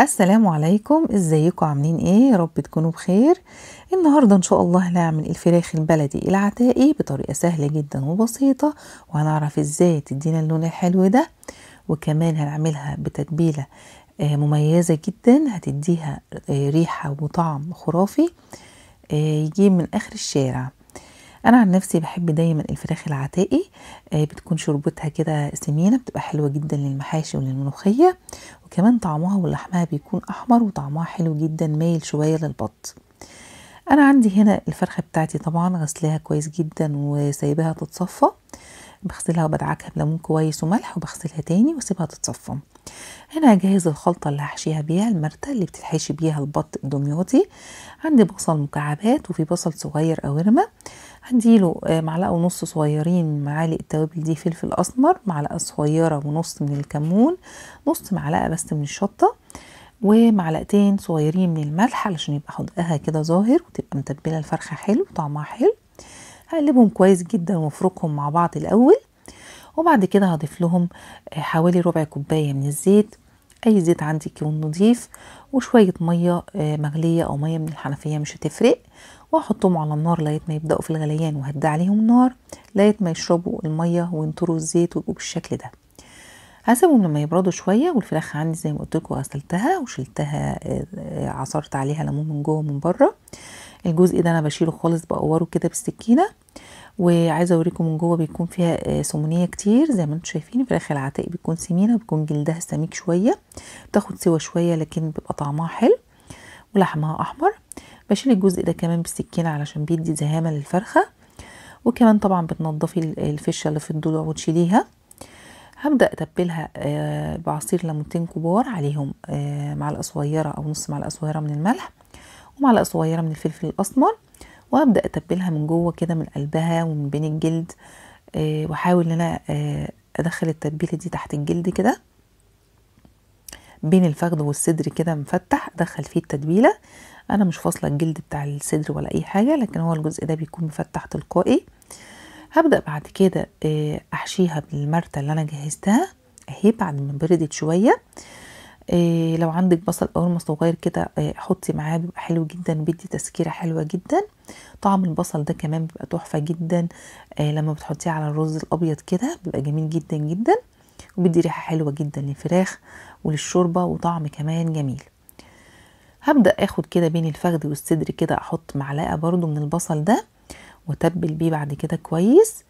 السلام عليكم ازيكم عاملين ايه يا رب تكونوا بخير النهارده ان شاء الله هنعمل الفراخ البلدي العتائي بطريقه سهله جدا وبسيطه وهنعرف ازاي تدينا اللون الحلو ده وكمان هنعملها بتتبيله آه، مميزه جدا هتديها آه، ريحه وطعم خرافي آه، يجي من اخر الشارع انا عن نفسي بحب دايما الفراخ العتائي آه، بتكون شربتها كده سمينه بتبقى حلوه جدا للمحاشي وللملوخيه وكمان طعمها ولحمها بيكون احمر وطعمها حلو جدا مايل شويه للبط انا عندي هنا الفرخه بتاعتي طبعا غسلاها كويس جدا وسايباها تتصفى بغسلها وبدعكها بليمون كويس وملح وبغسلها تاني واسيبها تتصفى هنا هجهز الخلطة اللي هحشيها بيها المرتة اللي بتتحشي بيها البط الدمياطي عندي بصل مكعبات وفي بصل صغير أو رمة له آه، معلقة ونص صغيرين معالق التوابل دي فلفل أسمر معلقة صغيرة ونص من الكمون نص معلقة بس من الشطة ومعلقتين صغيرين من الملح علشان يبقى حدقها كده ظاهر وتبقى متبلة الفرخة حلو وطعمها حلو هقلبهم كويس جدا وافركهم مع بعض الأول وبعد كده هضيف لهم آه، حوالي ربع كوباية من الزيت اي زيت عندي يكون نضيف وشوية مية آه، مغلية او مية من الحنفية مش هتفرق واحطهم على النار لغايه ما يبداوا في الغليان وهدي عليهم النار لغايه ما يشربوا الميه وينطروا الزيت ويبقوا بالشكل ده هسيبهم لما يبردوا شويه والفراخ عندي زي ما قلت لكم غسلتها وشلتها آه، عصرت عليها ليمون من جوه ومن بره الجزء ده انا بشيله خالص بقوره كده بالسكينه وعايزه اوريكم من جوه بيكون فيها سمونيه آه، كتير زي ما انتم شايفين فراخ العتاق بتكون سمينه بيكون جلدها سميك شويه بتاخد سوا شويه لكن بيبقى طعمها حلو ولحمها احمر بشيل الجزء ده كمان بالسكينه علشان بيدي زهامه للفرخه وكمان طبعا بتنضفي الفشه اللي في الضلوع وتشيليها هبدا اتبلها آه، بعصير ليمونتين كبار عليهم آه، معلقه صغيره او نص معلقه صغيره من الملح ومعلقه صغيره من الفلفل الاسمر وابدا اتبلها من جوه كده من قلبها ومن بين الجلد آه، واحاول ان انا آه، ادخل التتبيله دي تحت الجلد كده بين الفخذ والصدر كده مفتح ادخل فيه التتبيله انا مش فاصله الجلد بتاع الصدر ولا اي حاجه لكن هو الجزء ده بيكون مفتح تلقائي هبدا بعد كده آه، احشيها بالمرته اللي انا جهزتها اهي بعد ما بردت شويه إيه، لو عندك بصل قرمه صغير كده إيه، حطي معاه بيبقى حلو جدا بيدي تسكيره حلوه جدا طعم البصل ده كمان بيبقى تحفه جدا إيه، لما بتحطيه على الرز الابيض كده بيبقى جميل جدا جدا وبيدي ريحه حلوه جدا للفراخ وللشوربه وطعم كمان جميل هبدا اخد كده بين الفخذ والصدر كده احط معلقه برده من البصل ده واتبل بيه بعد كده كويس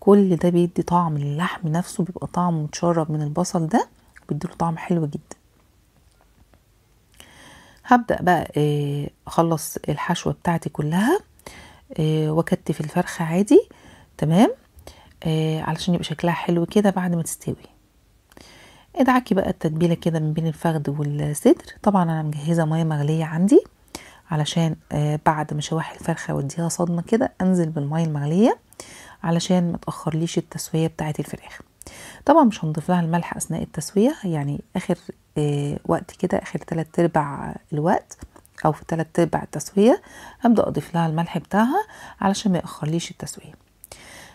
كل ده بيدي طعم للحم نفسه بيبقى طعم متشرب من البصل ده بيديله طعم حلو جدا هبدأ بقى آه، أخلص الحشوة بتاعتي كلها آه، وأكتف الفرخة عادي تمام آه، علشان يبقى شكلها حلو كده بعد ما تستوي ادعكي بقى التتبيلة كده من بين الفخد والصدر طبعا أنا مجهزة مية مغلية عندي علشان بعد ما شواح الفرخة واديها صدمة كده أنزل بالمية المغلية علشان ما تأخرليش التسوية بتاعت الفراخ طبعا مش هنضيف لها الملح اثناء التسويه يعني اخر آه وقت كده اخر تلات ارباع الوقت او في تلات ارباع التسويه هبدا اضيف لها الملح بتاعها علشان ما ياخرليش التسويه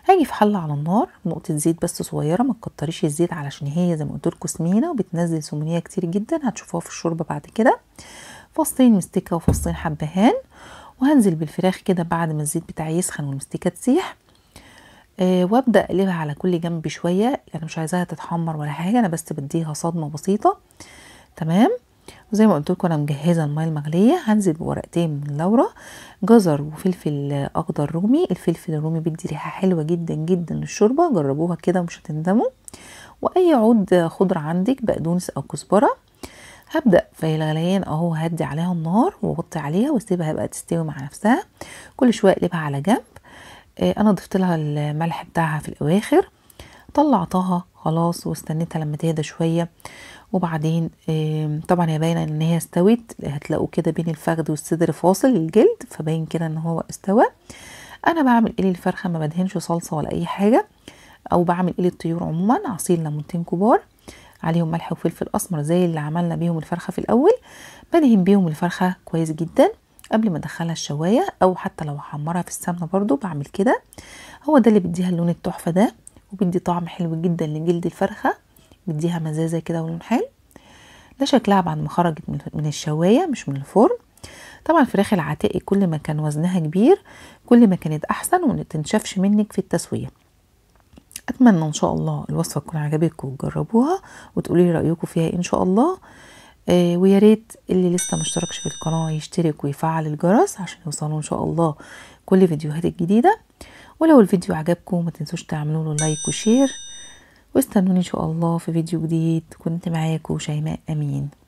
هاجي في حله على النار نقطه زيت بس صغيره ما تكتريش الزيت علشان هي زي ما قلت لكم سمينه وبتنزل سمنيه كتير جدا هتشوفوها في الشوربه بعد كده فصين مستكه وفصين حبهان وهنزل بالفراخ كده بعد ما الزيت بتاعي يسخن والمستكه تسيح آه، وابدا اقلبها على كل جنب شويه انا يعني مش عايزاها تتحمر ولا حاجه انا بس بديها صدمه بسيطه تمام وزي ما قلت لكم انا مجهزه الميه المغليه هنزل بورقتين من لورا جزر وفلفل اخضر رومي الفلفل الرومي بيدي ريحه حلوه جدا جدا للشوربه جربوها كده ومش هتندموا واي عود خضره عندك بقدونس او كزبره هبدا في الغليان اهو هدي عليها النار واغطي عليها واسيبها بقى تستوي مع نفسها كل شويه اقلبها على جنب آه، انا ضفت لها الملح بتاعها في الاواخر طلعتها خلاص واستنيتها لما تهدى شويه وبعدين طبعا هي باينه ان هي استوت هتلاقوا كده بين الفخذ والصدر فاصل الجلد فباين كده ان هو استوى انا بعمل ايه للفرخه ما بدهنش صلصه ولا اي حاجه او بعمل ايه للطيور عموما عصير ليمونتين كبار عليهم ملح وفلفل اسمر زي اللي عملنا بيهم الفرخه في الاول بدهن بيهم الفرخه كويس جدا قبل ما ادخلها الشوايه او حتى لو احمرها في السمنه برضو بعمل كده هو ده اللي بيديها اللون التحفه ده وبيدي طعم حلو جدا لجلد الفرخه بيديها مزازه كده ولون حلو ده شكلها بعد ما خرجت من الشوايه مش من الفرن طبعا فراخ العتائي كل ما كان وزنها كبير كل ما كانت احسن وما تنشفش منك في التسويه اتمنى ان شاء الله الوصفه تكون عجبتكم وتجربوها وتقولي رايكم فيها ان شاء الله آه، ويا ريت اللي لسه مشتركش في القناه يشترك ويفعل الجرس عشان يوصله ان شاء الله كل فيديوهات الجديده ولو الفيديو عجبكم ما تنسوش تعملوا له لايك وشير واستنوني ان شاء الله في فيديو جديد كنت معاكم شيماء امين